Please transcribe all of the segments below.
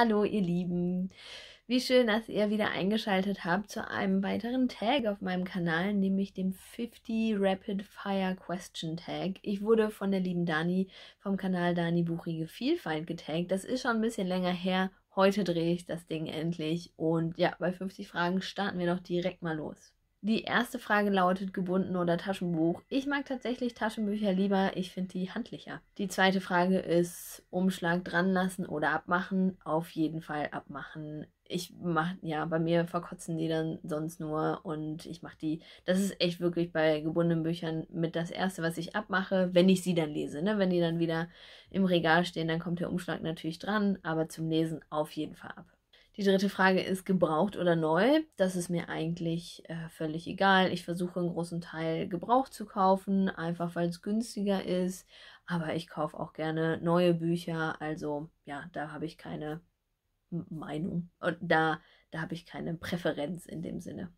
Hallo ihr Lieben. Wie schön, dass ihr wieder eingeschaltet habt zu einem weiteren Tag auf meinem Kanal, nämlich dem 50 Rapid Fire Question Tag. Ich wurde von der lieben Dani vom Kanal Dani Buchige Vielfalt getaggt. Das ist schon ein bisschen länger her. Heute drehe ich das Ding endlich und ja, bei 50 Fragen starten wir doch direkt mal los. Die erste Frage lautet gebunden oder Taschenbuch. Ich mag tatsächlich Taschenbücher lieber, ich finde die handlicher. Die zweite Frage ist Umschlag dran lassen oder abmachen. Auf jeden Fall abmachen. Ich mach, ja, bei mir verkotzen die dann sonst nur und ich mache die. Das ist echt wirklich bei gebundenen Büchern mit das erste, was ich abmache, wenn ich sie dann lese. Ne? Wenn die dann wieder im Regal stehen, dann kommt der Umschlag natürlich dran, aber zum Lesen auf jeden Fall ab. Die dritte Frage ist gebraucht oder neu. Das ist mir eigentlich äh, völlig egal. Ich versuche einen großen Teil gebraucht zu kaufen, einfach weil es günstiger ist. Aber ich kaufe auch gerne neue Bücher. Also ja, da habe ich keine Meinung. Und da, da habe ich keine Präferenz in dem Sinne.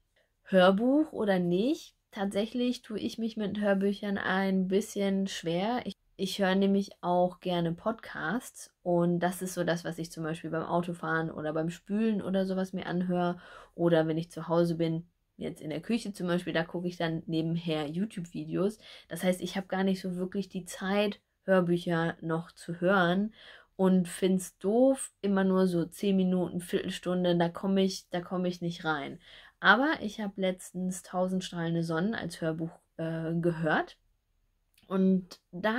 Hörbuch oder nicht? Tatsächlich tue ich mich mit Hörbüchern ein bisschen schwer. Ich ich höre nämlich auch gerne Podcasts und das ist so das, was ich zum Beispiel beim Autofahren oder beim Spülen oder sowas mir anhöre oder wenn ich zu Hause bin, jetzt in der Küche zum Beispiel, da gucke ich dann nebenher YouTube-Videos. Das heißt, ich habe gar nicht so wirklich die Zeit, Hörbücher noch zu hören und finde es doof, immer nur so 10 Minuten, Viertelstunde, da komme ich, da ich nicht rein. Aber ich habe letztens 1000 strahlende Sonnen als Hörbuch äh, gehört und da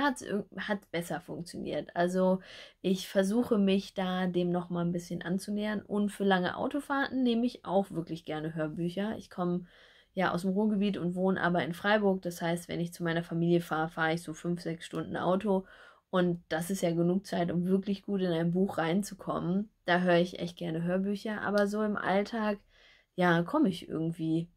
hat es besser funktioniert. Also ich versuche mich da dem nochmal ein bisschen anzunähern. Und für lange Autofahrten nehme ich auch wirklich gerne Hörbücher. Ich komme ja aus dem Ruhrgebiet und wohne aber in Freiburg. Das heißt, wenn ich zu meiner Familie fahre, fahre ich so fünf, sechs Stunden Auto. Und das ist ja genug Zeit, um wirklich gut in ein Buch reinzukommen. Da höre ich echt gerne Hörbücher, aber so im Alltag, ja, komme ich irgendwie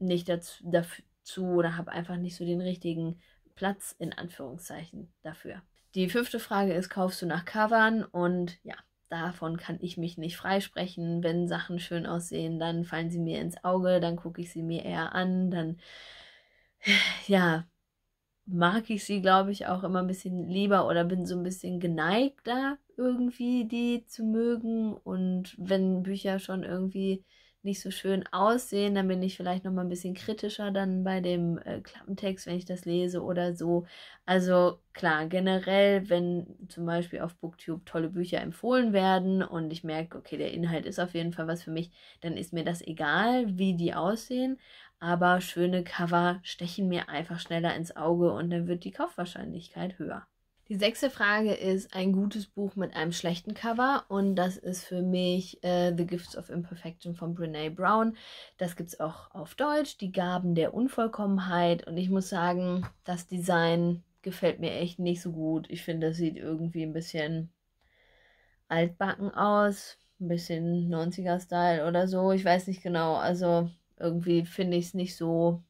nicht dazu, dazu oder habe einfach nicht so den richtigen Platz in Anführungszeichen dafür. Die fünfte Frage ist, kaufst du nach Covern? Und ja, davon kann ich mich nicht freisprechen. Wenn Sachen schön aussehen, dann fallen sie mir ins Auge, dann gucke ich sie mir eher an, dann ja, mag ich sie, glaube ich, auch immer ein bisschen lieber oder bin so ein bisschen geneigter, irgendwie die zu mögen. Und wenn Bücher schon irgendwie nicht so schön aussehen, dann bin ich vielleicht noch mal ein bisschen kritischer dann bei dem äh, Klappentext, wenn ich das lese oder so. Also klar, generell, wenn zum Beispiel auf Booktube tolle Bücher empfohlen werden und ich merke, okay, der Inhalt ist auf jeden Fall was für mich, dann ist mir das egal, wie die aussehen. Aber schöne Cover stechen mir einfach schneller ins Auge und dann wird die Kaufwahrscheinlichkeit höher. Die sechste Frage ist ein gutes Buch mit einem schlechten Cover und das ist für mich äh, The Gifts of Imperfection von Brene Brown. Das gibt es auch auf Deutsch, Die Gaben der Unvollkommenheit und ich muss sagen, das Design gefällt mir echt nicht so gut. Ich finde, das sieht irgendwie ein bisschen altbacken aus, ein bisschen 90er-Style oder so, ich weiß nicht genau. Also irgendwie finde ich es nicht so,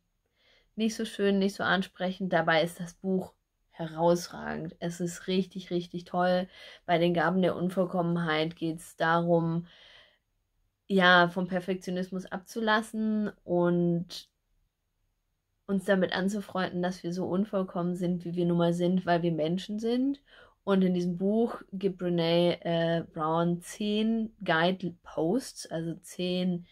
nicht so schön, nicht so ansprechend. Dabei ist das Buch herausragend. Es ist richtig, richtig toll. Bei den Gaben der Unvollkommenheit geht es darum, ja, vom Perfektionismus abzulassen und uns damit anzufreunden, dass wir so unvollkommen sind, wie wir nun mal sind, weil wir Menschen sind. Und in diesem Buch gibt Brene äh, Brown zehn Guideposts, also zehn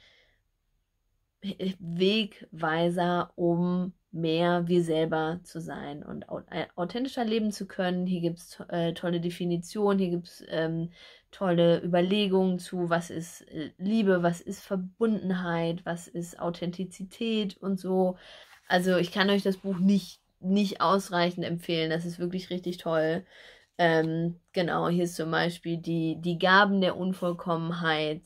Wegweiser, um mehr wir selber zu sein und äh, authentischer leben zu können. Hier gibt es äh, tolle Definitionen, hier gibt es ähm, tolle Überlegungen zu, was ist äh, Liebe, was ist Verbundenheit, was ist Authentizität und so. Also ich kann euch das Buch nicht, nicht ausreichend empfehlen. Das ist wirklich richtig toll. Ähm, genau, hier ist zum Beispiel die, die Gaben der Unvollkommenheit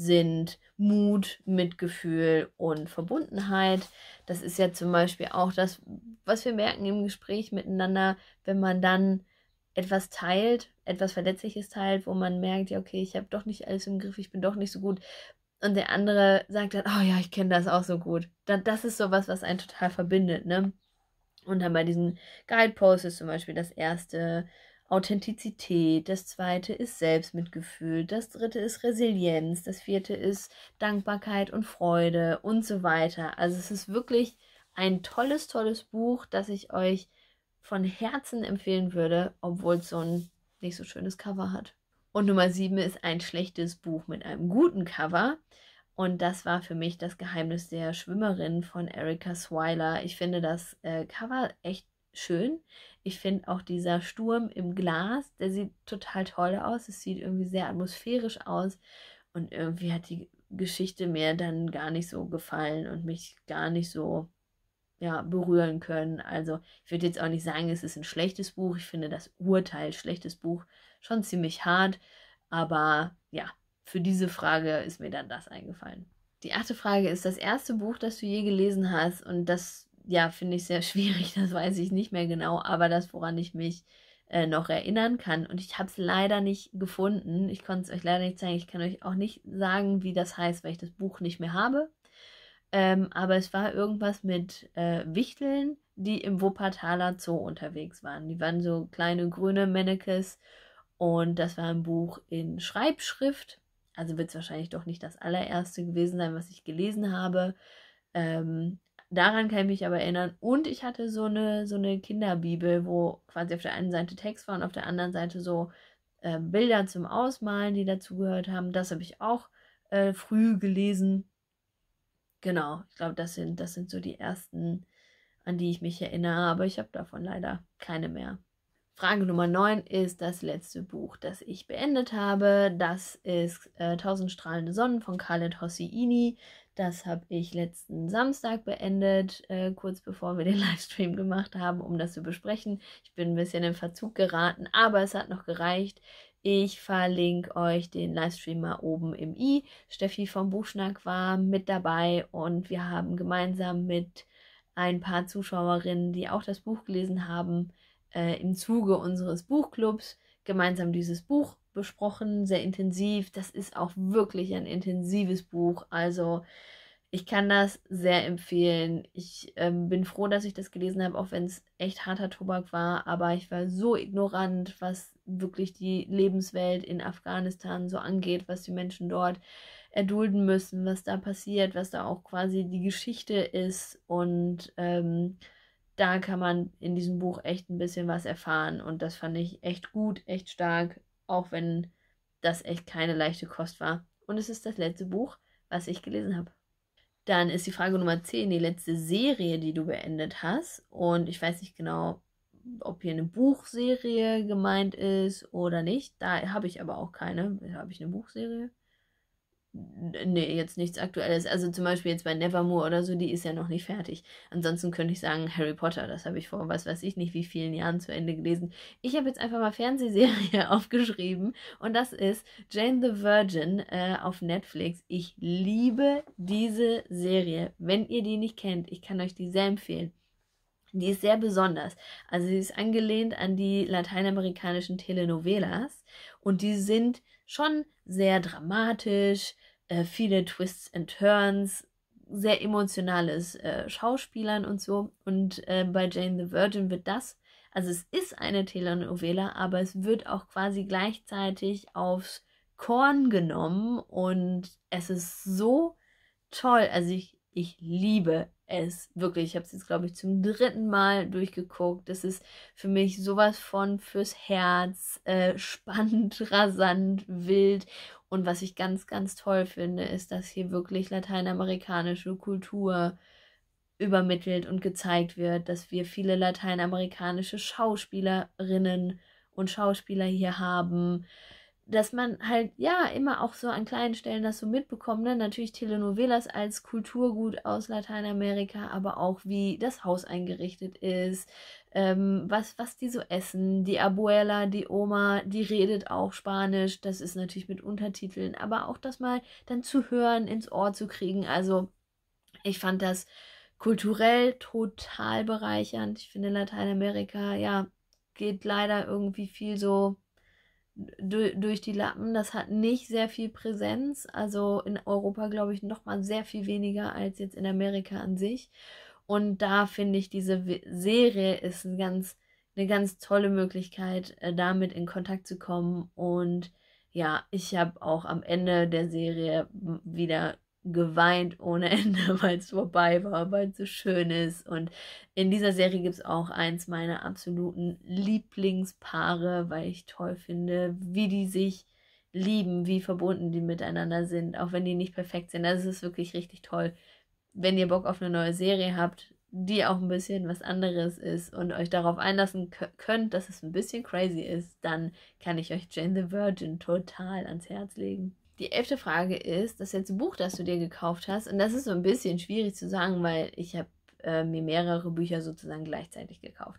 sind Mut, Mitgefühl und Verbundenheit. Das ist ja zum Beispiel auch das, was wir merken im Gespräch miteinander, wenn man dann etwas teilt, etwas Verletzliches teilt, wo man merkt, ja, okay, ich habe doch nicht alles im Griff, ich bin doch nicht so gut. Und der andere sagt dann, oh ja, ich kenne das auch so gut. das ist sowas, was einen total verbindet, ne? Und dann bei diesen Guideposts ist zum Beispiel das erste Authentizität, das zweite ist Selbstmitgefühl, das dritte ist Resilienz, das vierte ist Dankbarkeit und Freude und so weiter. Also es ist wirklich ein tolles, tolles Buch, das ich euch von Herzen empfehlen würde, obwohl es so ein nicht so schönes Cover hat. Und Nummer sieben ist ein schlechtes Buch mit einem guten Cover. Und das war für mich das Geheimnis der Schwimmerin von Erika Swiler. Ich finde das äh, Cover echt schön. Ich finde auch dieser Sturm im Glas, der sieht total toll aus. Es sieht irgendwie sehr atmosphärisch aus. Und irgendwie hat die Geschichte mir dann gar nicht so gefallen und mich gar nicht so ja, berühren können. Also ich würde jetzt auch nicht sagen, es ist ein schlechtes Buch. Ich finde das Urteil schlechtes Buch schon ziemlich hart. Aber ja, für diese Frage ist mir dann das eingefallen. Die achte Frage ist das erste Buch, das du je gelesen hast und das ja, finde ich sehr schwierig, das weiß ich nicht mehr genau, aber das, woran ich mich äh, noch erinnern kann. Und ich habe es leider nicht gefunden. Ich konnte es euch leider nicht zeigen. Ich kann euch auch nicht sagen, wie das heißt, weil ich das Buch nicht mehr habe. Ähm, aber es war irgendwas mit äh, Wichteln, die im Wuppertaler Zoo unterwegs waren. Die waren so kleine grüne Mannekes und das war ein Buch in Schreibschrift. Also wird es wahrscheinlich doch nicht das allererste gewesen sein, was ich gelesen habe. Ähm, Daran kann ich mich aber erinnern. Und ich hatte so eine, so eine Kinderbibel, wo quasi auf der einen Seite Text war und auf der anderen Seite so äh, Bilder zum Ausmalen, die dazugehört haben. Das habe ich auch äh, früh gelesen. Genau, ich glaube, das sind, das sind so die ersten, an die ich mich erinnere, aber ich habe davon leider keine mehr. Frage Nummer 9 ist das letzte Buch, das ich beendet habe. Das ist äh, Tausend strahlende Sonnen von Khaled Hosseini. Das habe ich letzten Samstag beendet, äh, kurz bevor wir den Livestream gemacht haben, um das zu besprechen. Ich bin ein bisschen in Verzug geraten, aber es hat noch gereicht. Ich verlinke euch den Livestream mal oben im i. Steffi vom Buchschnack war mit dabei und wir haben gemeinsam mit ein paar Zuschauerinnen, die auch das Buch gelesen haben, äh, im Zuge unseres Buchclubs gemeinsam dieses Buch besprochen, sehr intensiv. Das ist auch wirklich ein intensives Buch. Also ich kann das sehr empfehlen. Ich ähm, bin froh, dass ich das gelesen habe, auch wenn es echt harter Tobak war. Aber ich war so ignorant, was wirklich die Lebenswelt in Afghanistan so angeht, was die Menschen dort erdulden müssen, was da passiert, was da auch quasi die Geschichte ist. Und ähm, da kann man in diesem Buch echt ein bisschen was erfahren. Und das fand ich echt gut, echt stark auch wenn das echt keine leichte Kost war. Und es ist das letzte Buch, was ich gelesen habe. Dann ist die Frage Nummer 10 die letzte Serie, die du beendet hast. Und ich weiß nicht genau, ob hier eine Buchserie gemeint ist oder nicht. Da habe ich aber auch keine. Da habe ich eine Buchserie? Nee, jetzt nichts Aktuelles. Also zum Beispiel jetzt bei Nevermore oder so, die ist ja noch nicht fertig. Ansonsten könnte ich sagen, Harry Potter, das habe ich vor was weiß ich nicht wie vielen Jahren zu Ende gelesen. Ich habe jetzt einfach mal Fernsehserie aufgeschrieben und das ist Jane the Virgin äh, auf Netflix. Ich liebe diese Serie. Wenn ihr die nicht kennt, ich kann euch die sehr empfehlen. Die ist sehr besonders. Also sie ist angelehnt an die lateinamerikanischen Telenovelas und die sind schon sehr dramatisch, äh, viele Twists and Turns, sehr emotionales äh, Schauspielern und so. Und äh, bei Jane the Virgin wird das, also es ist eine Telenovela, aber es wird auch quasi gleichzeitig aufs Korn genommen und es ist so toll. Also ich ich liebe es wirklich. Ich habe es jetzt, glaube ich, zum dritten Mal durchgeguckt. Das ist für mich sowas von fürs Herz, äh, spannend, rasant, wild. Und was ich ganz, ganz toll finde, ist, dass hier wirklich lateinamerikanische Kultur übermittelt und gezeigt wird, dass wir viele lateinamerikanische Schauspielerinnen und Schauspieler hier haben dass man halt ja immer auch so an kleinen Stellen das so mitbekommt. Ne? Natürlich Telenovelas als Kulturgut aus Lateinamerika, aber auch wie das Haus eingerichtet ist, ähm, was, was die so essen. Die Abuela, die Oma, die redet auch Spanisch. Das ist natürlich mit Untertiteln, aber auch das mal dann zu hören, ins Ohr zu kriegen. Also ich fand das kulturell total bereichernd. Ich finde Lateinamerika, ja, geht leider irgendwie viel so durch die Lappen. Das hat nicht sehr viel Präsenz. Also in Europa, glaube ich, nochmal sehr viel weniger als jetzt in Amerika an sich. Und da finde ich, diese Serie ist ein ganz, eine ganz tolle Möglichkeit, äh, damit in Kontakt zu kommen. Und ja, ich habe auch am Ende der Serie wieder geweint ohne Ende, weil es vorbei war, weil es so schön ist. Und in dieser Serie gibt es auch eins meiner absoluten Lieblingspaare, weil ich toll finde, wie die sich lieben, wie verbunden die miteinander sind, auch wenn die nicht perfekt sind. Das also ist wirklich richtig toll. Wenn ihr Bock auf eine neue Serie habt, die auch ein bisschen was anderes ist und euch darauf einlassen könnt, dass es ein bisschen crazy ist, dann kann ich euch Jane the Virgin total ans Herz legen. Die elfte Frage ist, das letzte Buch, das du dir gekauft hast, und das ist so ein bisschen schwierig zu sagen, weil ich habe äh, mir mehrere Bücher sozusagen gleichzeitig gekauft.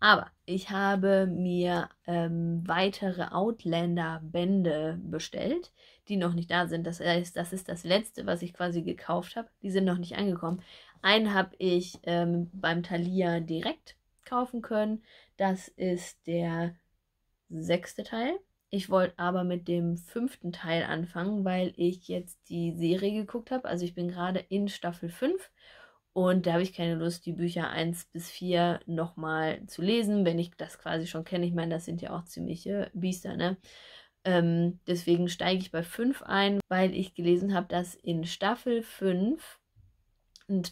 Aber ich habe mir ähm, weitere Outlander-Bände bestellt, die noch nicht da sind. Das heißt, das ist das letzte, was ich quasi gekauft habe. Die sind noch nicht angekommen. Einen habe ich ähm, beim Thalia direkt kaufen können. Das ist der sechste Teil. Ich wollte aber mit dem fünften Teil anfangen, weil ich jetzt die Serie geguckt habe. Also ich bin gerade in Staffel 5 und da habe ich keine Lust, die Bücher 1 bis 4 nochmal zu lesen, wenn ich das quasi schon kenne. Ich meine, das sind ja auch ziemliche Biester, ne? Ähm, deswegen steige ich bei 5 ein, weil ich gelesen habe, dass in Staffel 5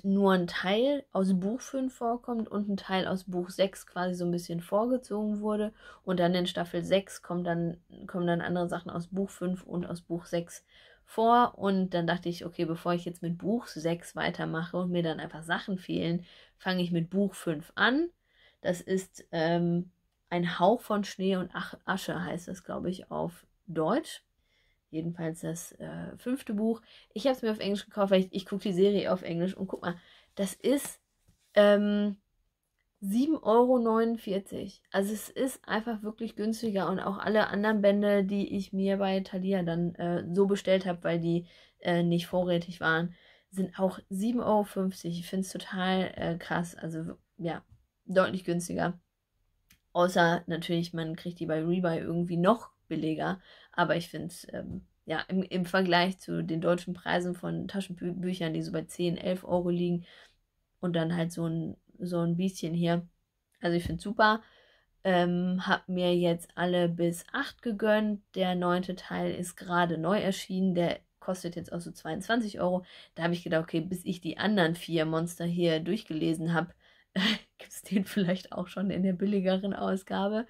nur ein Teil aus Buch 5 vorkommt und ein Teil aus Buch 6 quasi so ein bisschen vorgezogen wurde. Und dann in Staffel 6 kommt dann, kommen dann andere Sachen aus Buch 5 und aus Buch 6 vor. Und dann dachte ich, okay, bevor ich jetzt mit Buch 6 weitermache und mir dann einfach Sachen fehlen, fange ich mit Buch 5 an. Das ist ähm, ein Hauch von Schnee und Asche heißt das, glaube ich, auf Deutsch. Jedenfalls das äh, fünfte Buch. Ich habe es mir auf Englisch gekauft, weil ich, ich gucke die Serie auf Englisch und guck mal, das ist ähm, 7,49 Euro. Also es ist einfach wirklich günstiger und auch alle anderen Bände, die ich mir bei Thalia dann äh, so bestellt habe, weil die äh, nicht vorrätig waren, sind auch 7,50 Euro. Ich finde es total äh, krass. Also ja, deutlich günstiger. Außer natürlich, man kriegt die bei Rebuy irgendwie noch billiger. Aber ich finde, ähm, ja, im, im Vergleich zu den deutschen Preisen von Taschenbüchern, die so bei 10, 11 Euro liegen und dann halt so ein, so ein bisschen hier. Also ich finde es super. Ähm, hab mir jetzt alle bis 8 gegönnt. Der neunte Teil ist gerade neu erschienen. Der kostet jetzt auch so 22 Euro. Da habe ich gedacht, okay, bis ich die anderen vier Monster hier durchgelesen habe, gibt es den vielleicht auch schon in der billigeren Ausgabe.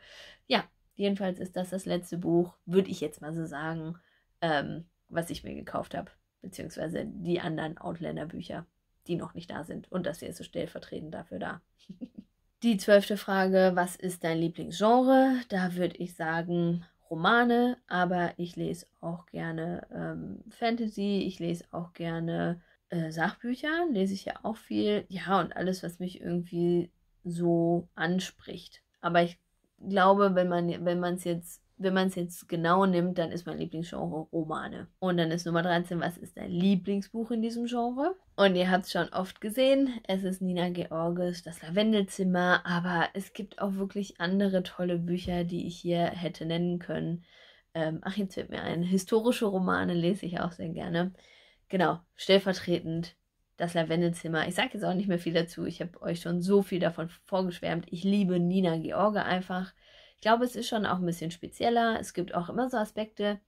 Ja, Jedenfalls ist das das letzte Buch, würde ich jetzt mal so sagen, ähm, was ich mir gekauft habe. Beziehungsweise die anderen Outlander-Bücher, die noch nicht da sind. Und das hier ist so stellvertretend dafür da. die zwölfte Frage, was ist dein Lieblingsgenre? Da würde ich sagen Romane, aber ich lese auch gerne ähm, Fantasy, ich lese auch gerne äh, Sachbücher, lese ich ja auch viel. Ja, und alles, was mich irgendwie so anspricht. Aber ich glaube, wenn man wenn man es jetzt wenn man es jetzt genau nimmt, dann ist mein Lieblingsgenre Romane. Und dann ist Nummer 13, was ist dein Lieblingsbuch in diesem Genre? Und ihr habt es schon oft gesehen, es ist Nina Georges Das Lavendelzimmer, aber es gibt auch wirklich andere tolle Bücher, die ich hier hätte nennen können. Ähm, ach, jetzt fällt mir ein. Historische Romane lese ich auch sehr gerne. Genau, stellvertretend das Lavendelzimmer. Ich sage jetzt auch nicht mehr viel dazu. Ich habe euch schon so viel davon vorgeschwärmt. Ich liebe Nina George einfach. Ich glaube, es ist schon auch ein bisschen spezieller. Es gibt auch immer so Aspekte,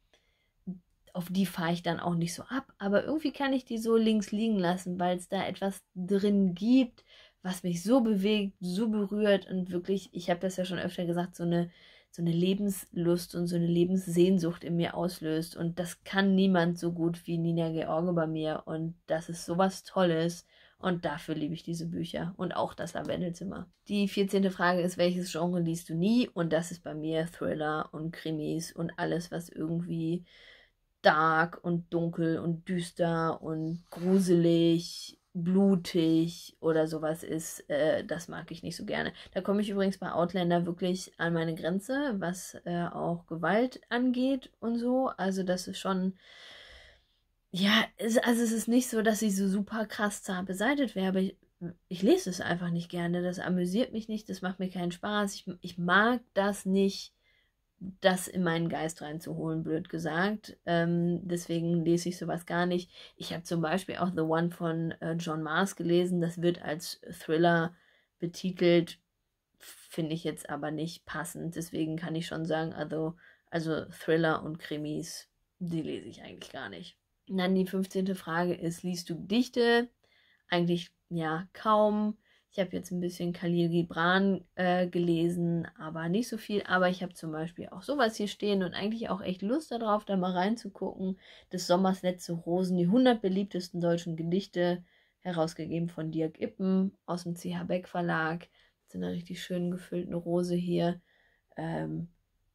auf die fahre ich dann auch nicht so ab. Aber irgendwie kann ich die so links liegen lassen, weil es da etwas drin gibt, was mich so bewegt, so berührt und wirklich, ich habe das ja schon öfter gesagt, so eine so eine Lebenslust und so eine Lebenssehnsucht in mir auslöst. Und das kann niemand so gut wie Nina George bei mir. Und das ist sowas Tolles. Und dafür liebe ich diese Bücher und auch das Lavendelzimmer. Die 14. Frage ist, welches Genre liest du nie? Und das ist bei mir Thriller und Krimis und alles, was irgendwie dark und dunkel und düster und gruselig blutig oder sowas ist, äh, das mag ich nicht so gerne. Da komme ich übrigens bei Outlander wirklich an meine Grenze, was äh, auch Gewalt angeht und so. Also das ist schon, ja, es, also es ist nicht so, dass ich so super krass zart beseitigt wäre, aber ich, ich lese es einfach nicht gerne. Das amüsiert mich nicht, das macht mir keinen Spaß. Ich, ich mag das nicht das in meinen Geist reinzuholen, blöd gesagt. Ähm, deswegen lese ich sowas gar nicht. Ich habe zum Beispiel auch The One von äh, John Mars gelesen. Das wird als Thriller betitelt, finde ich jetzt aber nicht passend. Deswegen kann ich schon sagen, also, also Thriller und Krimis, die lese ich eigentlich gar nicht. Und dann die 15. Frage ist, liest du Gedichte? Eigentlich ja kaum. Ich habe jetzt ein bisschen Khalil Gibran äh, gelesen, aber nicht so viel. Aber ich habe zum Beispiel auch sowas hier stehen und eigentlich auch echt Lust darauf, da mal reinzugucken. Des Sommers letzte Rosen, die 100 beliebtesten deutschen Gedichte, herausgegeben von Dirk Ippen aus dem CH Beck Verlag. Mit einer richtig schön gefüllten Rose hier. Ähm,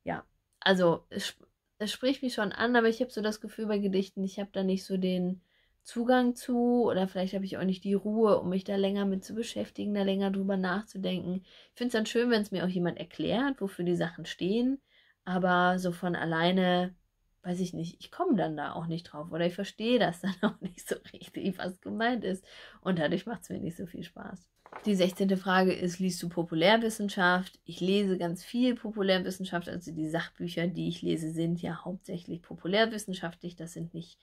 ja, also es, es spricht mich schon an, aber ich habe so das Gefühl bei Gedichten, ich habe da nicht so den Zugang zu oder vielleicht habe ich auch nicht die Ruhe, um mich da länger mit zu beschäftigen, da länger drüber nachzudenken. Ich finde es dann schön, wenn es mir auch jemand erklärt, wofür die Sachen stehen, aber so von alleine, weiß ich nicht, ich komme dann da auch nicht drauf oder ich verstehe das dann auch nicht so richtig, was gemeint ist und dadurch macht es mir nicht so viel Spaß. Die 16. Frage ist, liest du Populärwissenschaft? Ich lese ganz viel Populärwissenschaft, also die Sachbücher, die ich lese, sind ja hauptsächlich populärwissenschaftlich. Das sind nicht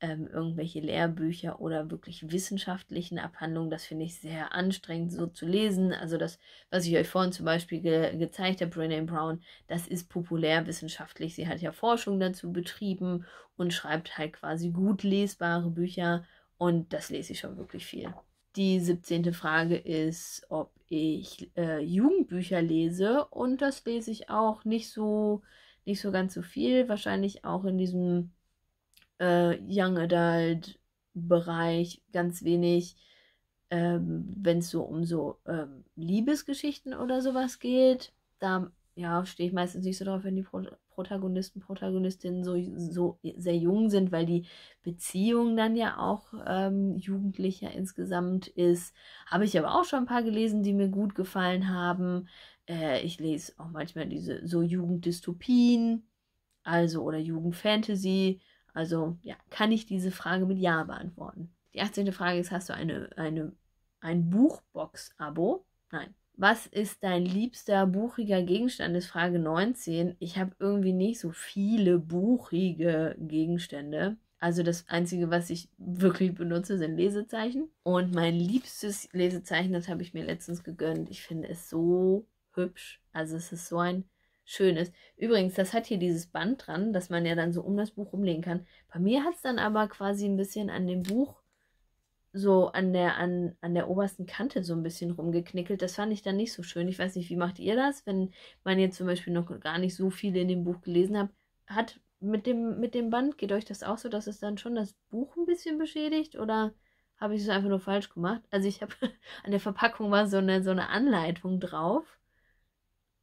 ähm, irgendwelche Lehrbücher oder wirklich wissenschaftlichen Abhandlungen. Das finde ich sehr anstrengend, so zu lesen. Also das, was ich euch vorhin zum Beispiel ge gezeigt habe, Brene Brown, das ist populär wissenschaftlich. Sie hat ja Forschung dazu betrieben und schreibt halt quasi gut lesbare Bücher und das lese ich schon wirklich viel. Die 17. Frage ist, ob ich äh, Jugendbücher lese und das lese ich auch nicht so, nicht so ganz so viel. Wahrscheinlich auch in diesem äh, Young Adult Bereich ganz wenig, ähm, wenn es so um so ähm, Liebesgeschichten oder sowas geht. Da ja, stehe ich meistens nicht so drauf, wenn die Pro Protagonisten, Protagonistinnen so, so sehr jung sind, weil die Beziehung dann ja auch ähm, jugendlicher insgesamt ist. Habe ich aber auch schon ein paar gelesen, die mir gut gefallen haben. Äh, ich lese auch manchmal diese so Jugenddystopien, also oder Jugendfantasy. Also ja, kann ich diese Frage mit Ja beantworten. Die 18. Frage ist, hast du eine, eine, ein Buchbox-Abo? Nein. Was ist dein liebster buchiger Gegenstand? Ist Frage 19. Ich habe irgendwie nicht so viele buchige Gegenstände. Also das Einzige, was ich wirklich benutze, sind Lesezeichen. Und mein liebstes Lesezeichen, das habe ich mir letztens gegönnt. Ich finde es so hübsch. Also es ist so ein schön ist. Übrigens, das hat hier dieses Band dran, das man ja dann so um das Buch umlegen kann. Bei mir hat es dann aber quasi ein bisschen an dem Buch so an der, an, an der obersten Kante so ein bisschen rumgeknickelt. Das fand ich dann nicht so schön. Ich weiß nicht, wie macht ihr das, wenn man jetzt zum Beispiel noch gar nicht so viel in dem Buch gelesen hat, hat mit dem, mit dem Band, geht euch das auch so, dass es dann schon das Buch ein bisschen beschädigt oder habe ich es einfach nur falsch gemacht? Also ich habe an der Verpackung war so eine, so eine Anleitung drauf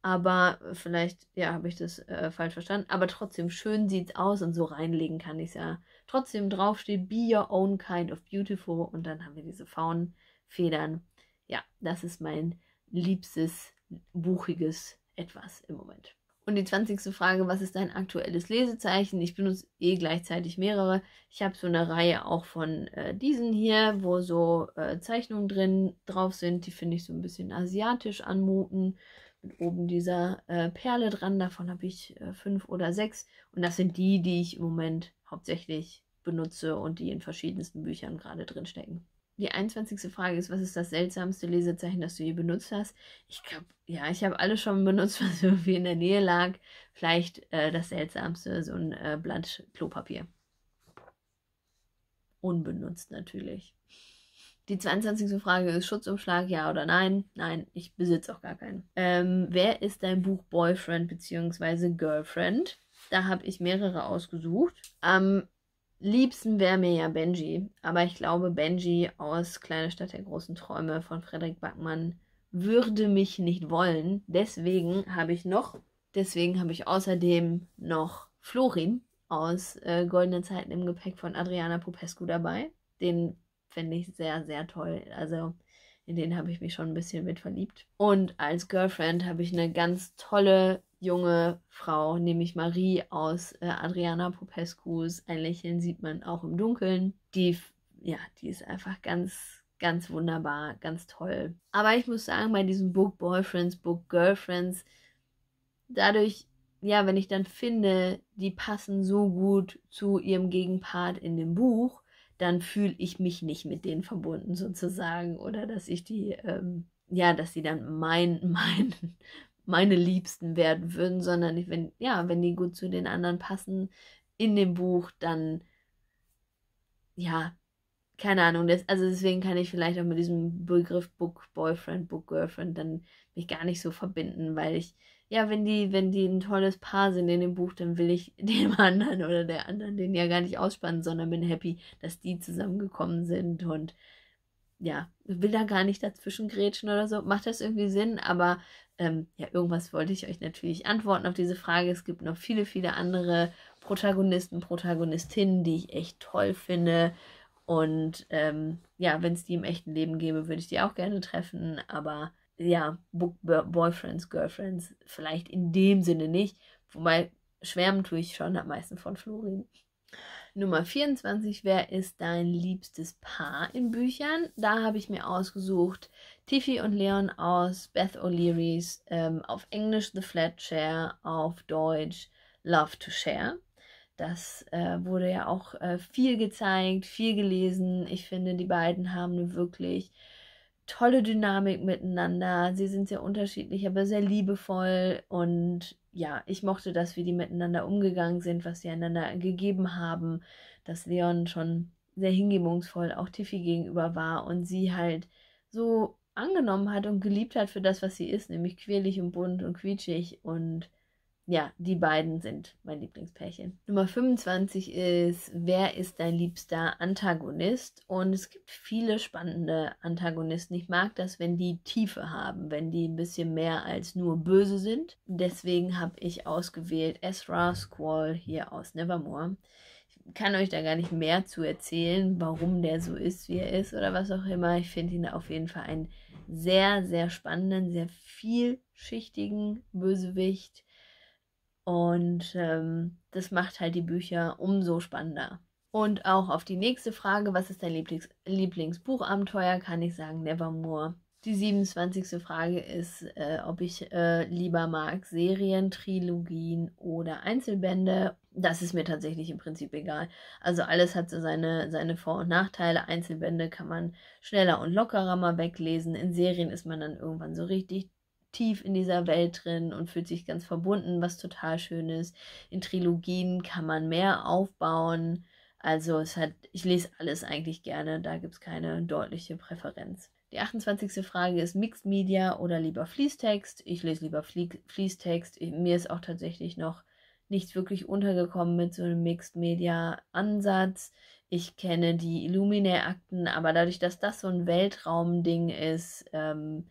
aber vielleicht, ja, habe ich das äh, falsch verstanden. Aber trotzdem, schön sieht es aus und so reinlegen kann ich es ja. Trotzdem draufsteht, Be Your Own Kind of Beautiful und dann haben wir diese Faunenfedern. Ja, das ist mein liebstes, buchiges etwas im Moment. Und die 20. Frage, was ist dein aktuelles Lesezeichen? Ich benutze eh gleichzeitig mehrere. Ich habe so eine Reihe auch von äh, diesen hier, wo so äh, Zeichnungen drin drauf sind. Die finde ich so ein bisschen asiatisch anmuten mit oben dieser äh, Perle dran. Davon habe ich äh, fünf oder sechs. Und das sind die, die ich im Moment hauptsächlich benutze und die in verschiedensten Büchern gerade drin stecken. Die 21. Frage ist, was ist das seltsamste Lesezeichen, das du je benutzt hast? Ich glaube, ja, ich habe alles schon benutzt, was irgendwie in der Nähe lag. Vielleicht äh, das seltsamste, so ein äh, Blatt Klopapier. Unbenutzt natürlich. Die 22. Frage ist Schutzumschlag, ja oder nein? Nein, ich besitze auch gar keinen. Ähm, wer ist dein Buch Boyfriend bzw. Girlfriend? Da habe ich mehrere ausgesucht. Am liebsten wäre mir ja Benji, aber ich glaube, Benji aus Kleine Stadt der großen Träume von Frederik Backmann würde mich nicht wollen. Deswegen habe ich noch, deswegen habe ich außerdem noch Florin aus äh, Goldene Zeiten im Gepäck von Adriana Popescu dabei. Den finde ich sehr, sehr toll. Also in den habe ich mich schon ein bisschen mit verliebt. Und als Girlfriend habe ich eine ganz tolle junge Frau, nämlich Marie aus äh, Adriana Popescu's Ein Lächeln sieht man auch im Dunkeln. Die, ja, die ist einfach ganz, ganz wunderbar, ganz toll. Aber ich muss sagen, bei diesem Book Boyfriends, Book Girlfriends, dadurch, ja, wenn ich dann finde, die passen so gut zu ihrem Gegenpart in dem Buch, dann fühle ich mich nicht mit denen verbunden sozusagen oder dass ich die, ähm, ja, dass sie dann mein, mein, meine Liebsten werden würden, sondern ich, wenn, ja, wenn die gut zu den anderen passen in dem Buch, dann, ja, keine Ahnung, das, also deswegen kann ich vielleicht auch mit diesem Begriff Book Boyfriend, Book Girlfriend dann mich gar nicht so verbinden, weil ich ja, wenn die, wenn die ein tolles Paar sind in dem Buch, dann will ich dem anderen oder der anderen den ja gar nicht ausspannen, sondern bin happy, dass die zusammengekommen sind und ja, will da gar nicht dazwischen grätschen oder so. Macht das irgendwie Sinn? Aber ähm, ja, irgendwas wollte ich euch natürlich antworten auf diese Frage. Es gibt noch viele, viele andere Protagonisten, Protagonistinnen, die ich echt toll finde. Und ähm, ja, wenn es die im echten Leben gäbe, würde ich die auch gerne treffen. Aber ja, Boyfriends, Girlfriends, vielleicht in dem Sinne nicht. Wobei schwärmen tue ich schon am meisten von Florin. Nummer 24, wer ist dein liebstes Paar in Büchern? Da habe ich mir ausgesucht Tiffy und Leon aus Beth O'Leary's ähm, auf Englisch The Flat Share, auf Deutsch Love to Share. Das äh, wurde ja auch äh, viel gezeigt, viel gelesen. Ich finde, die beiden haben eine wirklich tolle Dynamik miteinander. Sie sind sehr unterschiedlich, aber sehr liebevoll. Und ja, ich mochte das, wie die miteinander umgegangen sind, was sie einander gegeben haben, dass Leon schon sehr hingebungsvoll auch Tiffy gegenüber war und sie halt so angenommen hat und geliebt hat für das, was sie ist, nämlich quirlig und bunt und quietschig und ja, die beiden sind mein Lieblingspärchen. Nummer 25 ist, wer ist dein liebster Antagonist? Und es gibt viele spannende Antagonisten. Ich mag das, wenn die Tiefe haben, wenn die ein bisschen mehr als nur böse sind. Deswegen habe ich ausgewählt Ezra Squall hier aus Nevermore. Ich kann euch da gar nicht mehr zu erzählen, warum der so ist, wie er ist oder was auch immer. Ich finde ihn auf jeden Fall einen sehr, sehr spannenden, sehr vielschichtigen Bösewicht und ähm, das macht halt die Bücher umso spannender. Und auch auf die nächste Frage, was ist dein Lieblings Lieblingsbuchabenteuer, kann ich sagen Nevermore. Die 27. Frage ist, äh, ob ich äh, lieber mag Serien, Trilogien oder Einzelbände. Das ist mir tatsächlich im Prinzip egal. Also alles hat so seine, seine Vor- und Nachteile. Einzelbände kann man schneller und lockerer mal weglesen. In Serien ist man dann irgendwann so richtig tief in dieser Welt drin und fühlt sich ganz verbunden, was total schön ist. In Trilogien kann man mehr aufbauen. Also es hat, ich lese alles eigentlich gerne, da gibt es keine deutliche Präferenz. Die 28. Frage ist Mixed Media oder lieber Fließtext? Ich lese lieber Fließtext. Mir ist auch tatsächlich noch nichts wirklich untergekommen mit so einem Mixed Media Ansatz. Ich kenne die illuminär akten aber dadurch, dass das so ein Weltraumding ist, ähm,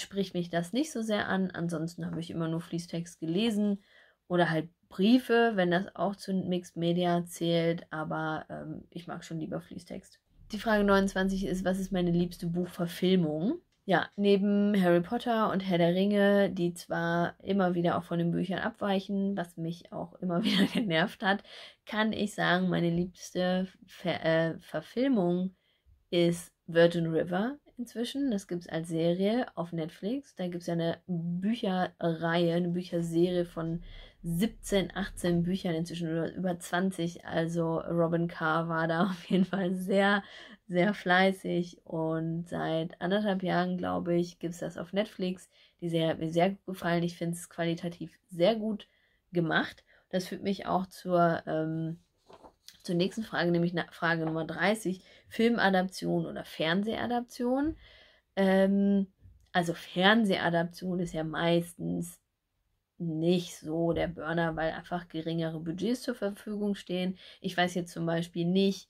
spricht mich das nicht so sehr an. Ansonsten habe ich immer nur Fließtext gelesen oder halt Briefe, wenn das auch zu Mixed Media zählt, aber ähm, ich mag schon lieber Fließtext. Die Frage 29 ist, was ist meine liebste Buchverfilmung? Ja, neben Harry Potter und Herr der Ringe, die zwar immer wieder auch von den Büchern abweichen, was mich auch immer wieder genervt hat, kann ich sagen, meine liebste Ver äh, Verfilmung ist Virgin River inzwischen. Das gibt es als Serie auf Netflix. Da gibt es ja eine Bücherreihe, eine Bücherserie von 17, 18 Büchern inzwischen oder über 20. Also Robin Carr war da auf jeden Fall sehr, sehr fleißig. Und seit anderthalb Jahren, glaube ich, gibt es das auf Netflix. Die Serie hat mir sehr gut gefallen. Ich finde es qualitativ sehr gut gemacht. Das führt mich auch zur, ähm, zur nächsten Frage, nämlich Frage Nummer 30 Filmadaption oder Fernsehadaption. Ähm, also Fernsehadaption ist ja meistens nicht so der Burner, weil einfach geringere Budgets zur Verfügung stehen. Ich weiß jetzt zum Beispiel nicht,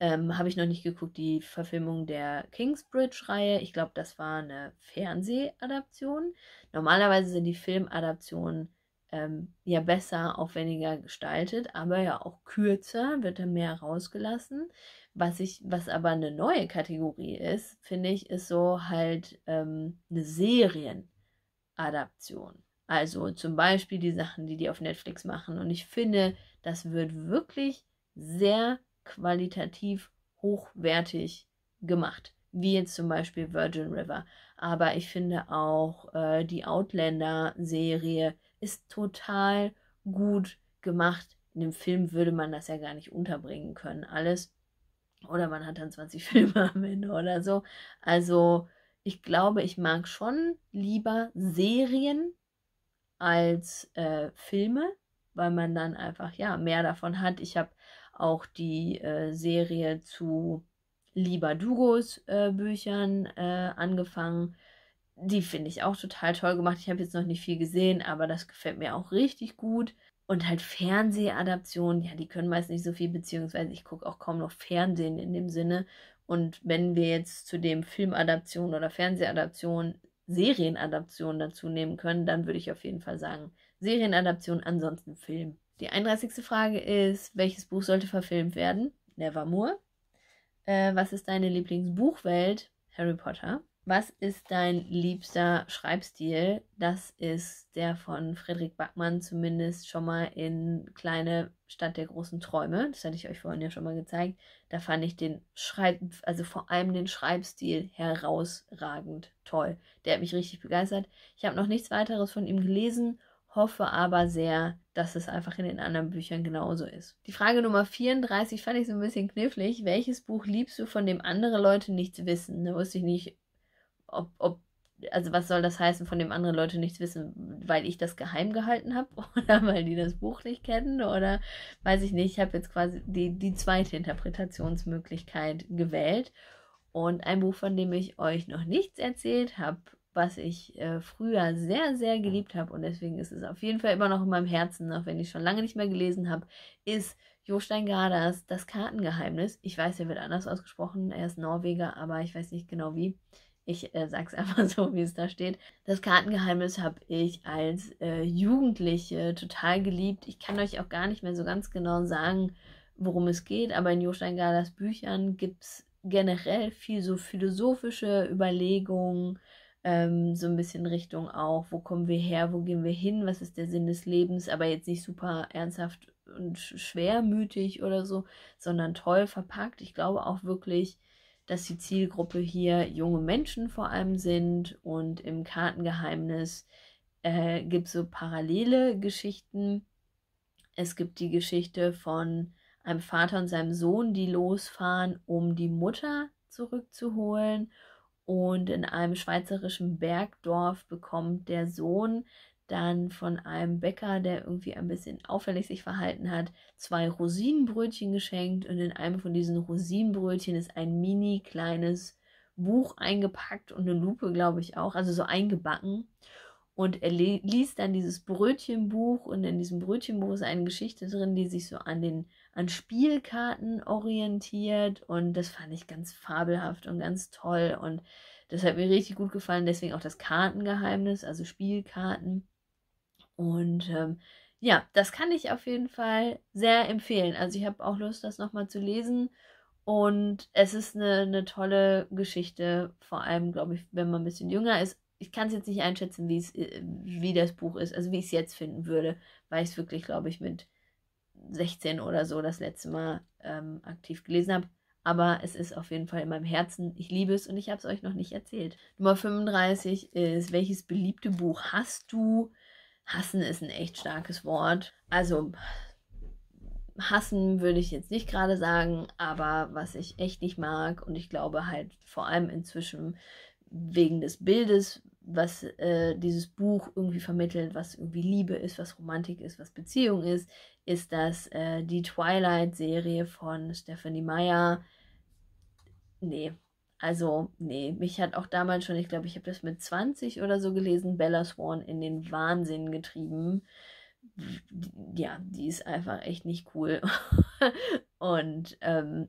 ähm, habe ich noch nicht geguckt, die Verfilmung der Kingsbridge-Reihe. Ich glaube, das war eine Fernsehadaption. Normalerweise sind die Filmadaptionen ähm, ja besser, aufwendiger gestaltet, aber ja auch kürzer, wird da mehr rausgelassen. Was ich, was aber eine neue Kategorie ist, finde ich, ist so halt ähm, eine Serienadaption. Also zum Beispiel die Sachen, die die auf Netflix machen. Und ich finde, das wird wirklich sehr qualitativ hochwertig gemacht. Wie jetzt zum Beispiel Virgin River. Aber ich finde auch äh, die Outlander-Serie ist total gut gemacht. In dem Film würde man das ja gar nicht unterbringen können, alles. Oder man hat dann 20 Filme am Ende oder so. Also ich glaube, ich mag schon lieber Serien als äh, Filme, weil man dann einfach ja mehr davon hat. Ich habe auch die äh, Serie zu Lieber Dugos äh, Büchern äh, angefangen. Die finde ich auch total toll gemacht. Ich habe jetzt noch nicht viel gesehen, aber das gefällt mir auch richtig gut. Und halt Fernsehadaptionen, ja, die können meist nicht so viel, beziehungsweise ich gucke auch kaum noch Fernsehen in dem Sinne. Und wenn wir jetzt zu dem Filmadaption oder Fernsehadaption Serienadaption dazu nehmen können, dann würde ich auf jeden Fall sagen Serienadaption, ansonsten Film. Die 31. Frage ist, welches Buch sollte verfilmt werden? Nevermore. Äh, was ist deine Lieblingsbuchwelt? Harry Potter. Was ist dein liebster Schreibstil? Das ist der von Friedrich Backmann, zumindest schon mal in Kleine Stadt der großen Träume. Das hatte ich euch vorhin ja schon mal gezeigt. Da fand ich den Schreib, also vor allem den Schreibstil herausragend toll. Der hat mich richtig begeistert. Ich habe noch nichts weiteres von ihm gelesen, hoffe aber sehr, dass es einfach in den anderen Büchern genauso ist. Die Frage Nummer 34 fand ich so ein bisschen knifflig. Welches Buch liebst du, von dem andere Leute nichts wissen? Da wusste ich nicht, ob, ob, also was soll das heißen, von dem andere Leute nichts wissen, weil ich das geheim gehalten habe oder weil die das Buch nicht kennen oder weiß ich nicht. Ich habe jetzt quasi die, die zweite Interpretationsmöglichkeit gewählt. Und ein Buch, von dem ich euch noch nichts erzählt habe, was ich äh, früher sehr, sehr geliebt habe und deswegen ist es auf jeden Fall immer noch in meinem Herzen, auch wenn ich schon lange nicht mehr gelesen habe, ist Jostein Garders Das Kartengeheimnis. Ich weiß, er wird anders ausgesprochen, er ist Norweger, aber ich weiß nicht genau wie. Ich äh, sag's einfach so, wie es da steht. Das Kartengeheimnis habe ich als äh, Jugendliche total geliebt. Ich kann euch auch gar nicht mehr so ganz genau sagen, worum es geht, aber in Jostein Garders Büchern gibt es generell viel so philosophische Überlegungen, ähm, so ein bisschen Richtung auch, wo kommen wir her, wo gehen wir hin, was ist der Sinn des Lebens, aber jetzt nicht super ernsthaft und schwermütig oder so, sondern toll verpackt. Ich glaube auch wirklich dass die Zielgruppe hier junge Menschen vor allem sind und im Kartengeheimnis äh, gibt es so parallele Geschichten. Es gibt die Geschichte von einem Vater und seinem Sohn, die losfahren, um die Mutter zurückzuholen. Und in einem schweizerischen Bergdorf bekommt der Sohn dann von einem Bäcker, der irgendwie ein bisschen auffällig sich verhalten hat, zwei Rosinenbrötchen geschenkt und in einem von diesen Rosinenbrötchen ist ein mini kleines Buch eingepackt und eine Lupe, glaube ich auch, also so eingebacken. Und er liest dann dieses Brötchenbuch und in diesem Brötchenbuch ist eine Geschichte drin, die sich so an den an Spielkarten orientiert und das fand ich ganz fabelhaft und ganz toll und das hat mir richtig gut gefallen, deswegen auch das Kartengeheimnis, also Spielkarten. Und ähm, ja, das kann ich auf jeden Fall sehr empfehlen. Also ich habe auch Lust, das nochmal zu lesen. Und es ist eine, eine tolle Geschichte, vor allem, glaube ich, wenn man ein bisschen jünger ist. Ich kann es jetzt nicht einschätzen, äh, wie das Buch ist, also wie ich es jetzt finden würde, weil ich es wirklich, glaube ich, mit 16 oder so das letzte Mal ähm, aktiv gelesen habe. Aber es ist auf jeden Fall in meinem Herzen. Ich liebe es und ich habe es euch noch nicht erzählt. Nummer 35 ist, welches beliebte Buch hast du? hassen ist ein echt starkes Wort. Also hassen würde ich jetzt nicht gerade sagen, aber was ich echt nicht mag und ich glaube halt vor allem inzwischen wegen des Bildes, was äh, dieses Buch irgendwie vermittelt, was irgendwie Liebe ist, was Romantik ist, was Beziehung ist, ist, dass äh, die Twilight-Serie von Stephanie Meyer, nee, also, nee, mich hat auch damals schon, ich glaube, ich habe das mit 20 oder so gelesen, Bella Swan in den Wahnsinn getrieben. Ja, die ist einfach echt nicht cool. und ähm,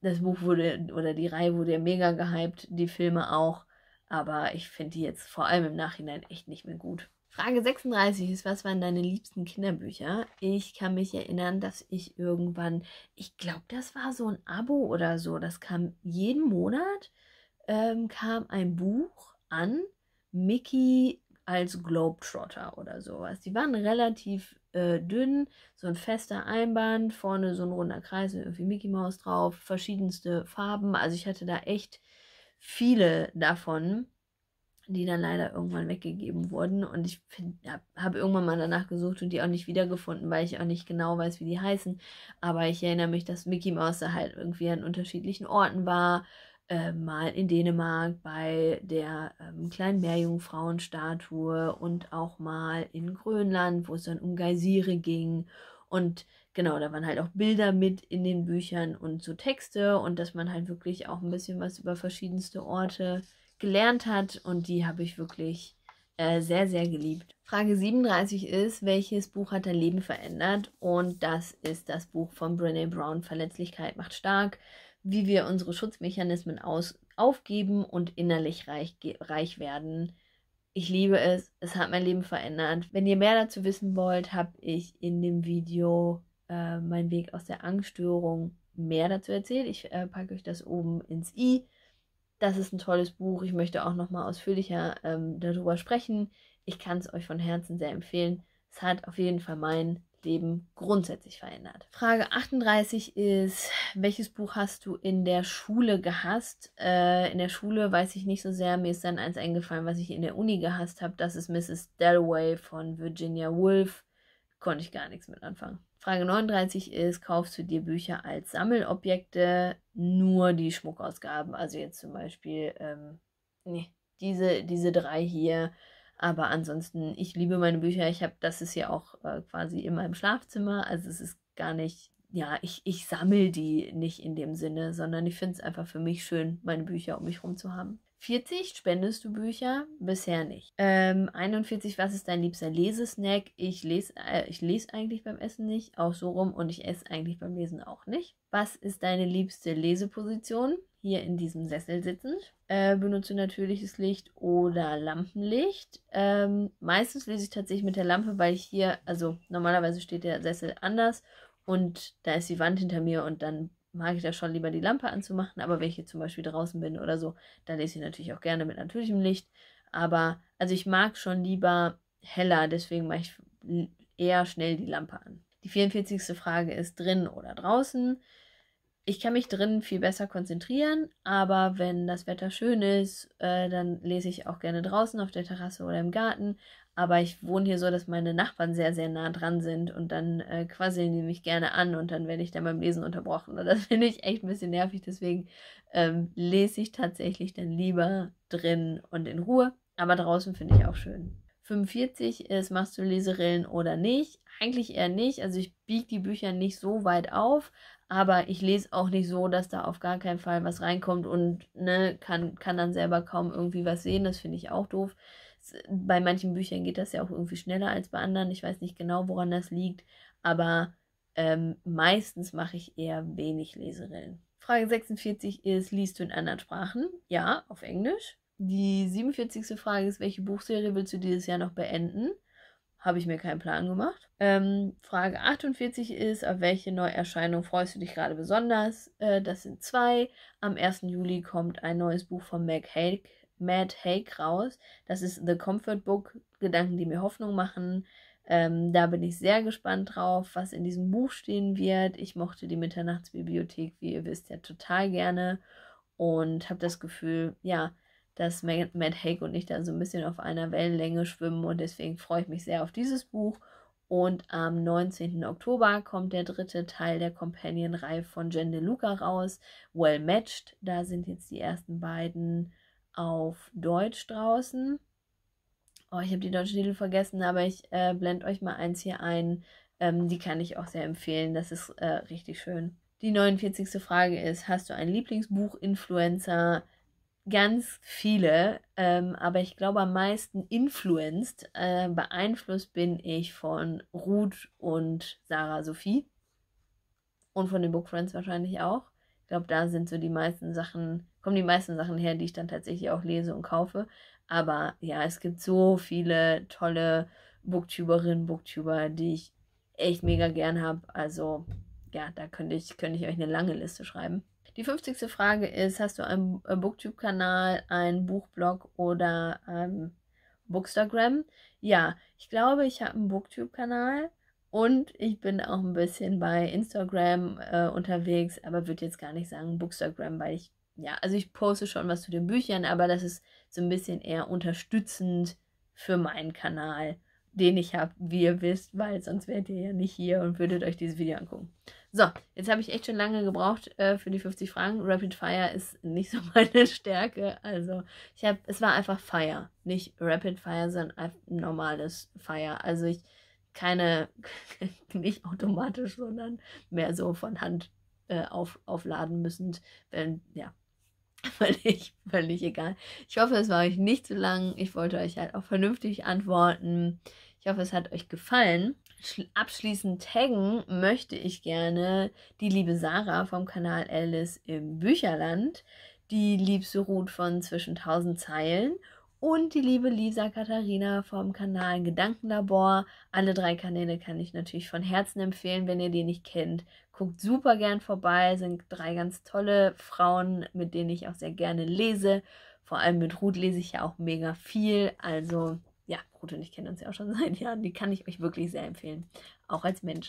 das Buch wurde, oder die Reihe wurde ja mega gehypt, die Filme auch. Aber ich finde die jetzt vor allem im Nachhinein echt nicht mehr gut. Frage 36 ist, was waren deine liebsten Kinderbücher? Ich kann mich erinnern, dass ich irgendwann, ich glaube, das war so ein Abo oder so, das kam jeden Monat, ähm, kam ein Buch an, Mickey als Globetrotter oder sowas. Die waren relativ äh, dünn, so ein fester Einband, vorne so ein runder Kreis mit irgendwie Mickey Maus drauf, verschiedenste Farben. Also ich hatte da echt viele davon die dann leider irgendwann weggegeben wurden. Und ich habe irgendwann mal danach gesucht und die auch nicht wiedergefunden, weil ich auch nicht genau weiß, wie die heißen. Aber ich erinnere mich, dass Mickey Mouse da halt irgendwie an unterschiedlichen Orten war. Äh, mal in Dänemark bei der ähm, kleinen Meerjungfrauenstatue und auch mal in Grönland, wo es dann um Geysire ging. Und genau, da waren halt auch Bilder mit in den Büchern und so Texte und dass man halt wirklich auch ein bisschen was über verschiedenste Orte gelernt hat und die habe ich wirklich äh, sehr, sehr geliebt. Frage 37 ist, welches Buch hat dein Leben verändert? Und das ist das Buch von Brené Brown, Verletzlichkeit macht stark, wie wir unsere Schutzmechanismen aus aufgeben und innerlich reich, reich werden. Ich liebe es, es hat mein Leben verändert. Wenn ihr mehr dazu wissen wollt, habe ich in dem Video äh, Mein Weg aus der Angststörung mehr dazu erzählt. Ich äh, packe euch das oben ins i das ist ein tolles Buch. Ich möchte auch nochmal ausführlicher ähm, darüber sprechen. Ich kann es euch von Herzen sehr empfehlen. Es hat auf jeden Fall mein Leben grundsätzlich verändert. Frage 38 ist, welches Buch hast du in der Schule gehasst? Äh, in der Schule weiß ich nicht so sehr, mir ist dann eins eingefallen, was ich in der Uni gehasst habe. Das ist Mrs. Dalloway von Virginia Woolf. Konnte ich gar nichts mit anfangen. Frage 39 ist, kaufst du dir Bücher als Sammelobjekte, nur die Schmuckausgaben? Also jetzt zum Beispiel, ähm, nee, diese, diese drei hier. Aber ansonsten, ich liebe meine Bücher. Ich habe, das ist ja auch äh, quasi in meinem Schlafzimmer. Also es ist gar nicht, ja, ich, ich sammle die nicht in dem Sinne, sondern ich finde es einfach für mich schön, meine Bücher um mich herum zu haben. 40 spendest du Bücher? Bisher nicht. Ähm, 41, was ist dein liebster Lesesnack? Ich lese äh, les eigentlich beim Essen nicht, auch so rum und ich esse eigentlich beim Lesen auch nicht. Was ist deine liebste Leseposition? Hier in diesem Sessel sitzend. Äh, benutze natürliches Licht oder Lampenlicht. Ähm, meistens lese ich tatsächlich mit der Lampe, weil ich hier, also normalerweise steht der Sessel anders und da ist die Wand hinter mir und dann mag ich das schon lieber, die Lampe anzumachen. Aber wenn ich jetzt zum Beispiel draußen bin oder so, dann lese ich natürlich auch gerne mit natürlichem Licht. Aber also ich mag schon lieber heller, deswegen mache ich eher schnell die Lampe an. Die 44. Frage ist drin oder draußen. Ich kann mich drinnen viel besser konzentrieren, aber wenn das Wetter schön ist, äh, dann lese ich auch gerne draußen auf der Terrasse oder im Garten. Aber ich wohne hier so, dass meine Nachbarn sehr, sehr nah dran sind und dann äh, quasseln die mich gerne an und dann werde ich dann beim Lesen unterbrochen. Und das finde ich echt ein bisschen nervig. Deswegen ähm, lese ich tatsächlich dann lieber drin und in Ruhe. Aber draußen finde ich auch schön. 45 ist, äh, machst du Leserillen oder nicht? Eigentlich eher nicht. Also ich biege die Bücher nicht so weit auf, aber ich lese auch nicht so, dass da auf gar keinen Fall was reinkommt und ne, kann, kann dann selber kaum irgendwie was sehen. Das finde ich auch doof bei manchen Büchern geht das ja auch irgendwie schneller als bei anderen. Ich weiß nicht genau, woran das liegt, aber ähm, meistens mache ich eher wenig Leserillen. Frage 46 ist, liest du in anderen Sprachen? Ja, auf Englisch. Die 47. Frage ist, welche Buchserie willst du dieses Jahr noch beenden? Habe ich mir keinen Plan gemacht. Ähm, Frage 48 ist, auf welche Neuerscheinung freust du dich gerade besonders? Äh, das sind zwei. Am 1. Juli kommt ein neues Buch von Meg Hake Mad Hake raus. Das ist The Comfort Book, Gedanken, die mir Hoffnung machen. Ähm, da bin ich sehr gespannt drauf, was in diesem Buch stehen wird. Ich mochte die Mitternachtsbibliothek, wie ihr wisst, ja total gerne und habe das Gefühl, ja, dass Matt Haig und ich da so ein bisschen auf einer Wellenlänge schwimmen und deswegen freue ich mich sehr auf dieses Buch. Und am 19. Oktober kommt der dritte Teil der Companion-Reihe von Jen DeLuca raus, Well Matched. Da sind jetzt die ersten beiden auf Deutsch draußen. Oh, ich habe die deutschen Titel vergessen, aber ich äh, blende euch mal eins hier ein. Ähm, die kann ich auch sehr empfehlen. Das ist äh, richtig schön. Die 49. Frage ist: Hast du ein Lieblingsbuch, Influencer? Ganz viele, ähm, aber ich glaube am meisten influenced, äh, beeinflusst bin ich von Ruth und Sarah Sophie und von den Book Friends wahrscheinlich auch. Ich glaube, da sind so die meisten Sachen kommen die meisten Sachen her, die ich dann tatsächlich auch lese und kaufe. Aber ja, es gibt so viele tolle Booktuberinnen, Booktuber, die ich echt mega gern habe. Also ja, da könnte ich, könnte ich euch eine lange Liste schreiben. Die 50. Frage ist, hast du einen Booktube-Kanal, einen Buchblog oder ähm, Bookstagram? Ja, ich glaube, ich habe einen Booktube-Kanal und ich bin auch ein bisschen bei Instagram äh, unterwegs, aber würde jetzt gar nicht sagen Bookstagram, weil ich ja, also ich poste schon was zu den Büchern, aber das ist so ein bisschen eher unterstützend für meinen Kanal, den ich habe, wie ihr wisst, weil sonst wärt ihr ja nicht hier und würdet euch dieses Video angucken. So, jetzt habe ich echt schon lange gebraucht äh, für die 50 Fragen. Rapid Fire ist nicht so meine Stärke. Also, ich habe, es war einfach Fire. Nicht Rapid Fire, sondern ein normales Fire. Also, ich keine, nicht automatisch, sondern mehr so von Hand äh, auf, aufladen müssen. Wenn, ja, völlig, völlig egal. Ich hoffe, es war euch nicht zu lang. Ich wollte euch halt auch vernünftig antworten. Ich hoffe, es hat euch gefallen. Abschließend taggen möchte ich gerne die liebe Sarah vom Kanal Alice im Bücherland, die liebste Ruth von Zwischen 1000 Zeilen und die liebe Lisa Katharina vom Kanal Gedankenlabor. Alle drei Kanäle kann ich natürlich von Herzen empfehlen. Wenn ihr die nicht kennt, Guckt super gern vorbei, sind drei ganz tolle Frauen, mit denen ich auch sehr gerne lese. Vor allem mit Ruth lese ich ja auch mega viel. Also ja, Ruth und ich kennen uns ja auch schon seit Jahren. Die kann ich euch wirklich sehr empfehlen. Auch als Mensch.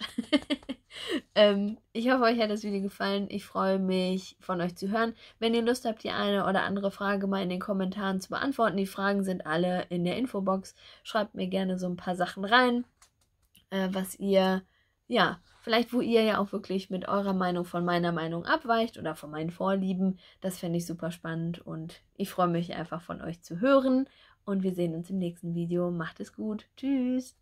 ähm, ich hoffe, euch hat das Video gefallen. Ich freue mich, von euch zu hören. Wenn ihr Lust habt, die eine oder andere Frage mal in den Kommentaren zu beantworten. Die Fragen sind alle in der Infobox. Schreibt mir gerne so ein paar Sachen rein, äh, was ihr, ja, Vielleicht, wo ihr ja auch wirklich mit eurer Meinung von meiner Meinung abweicht oder von meinen Vorlieben. Das fände ich super spannend und ich freue mich einfach von euch zu hören. Und wir sehen uns im nächsten Video. Macht es gut. Tschüss.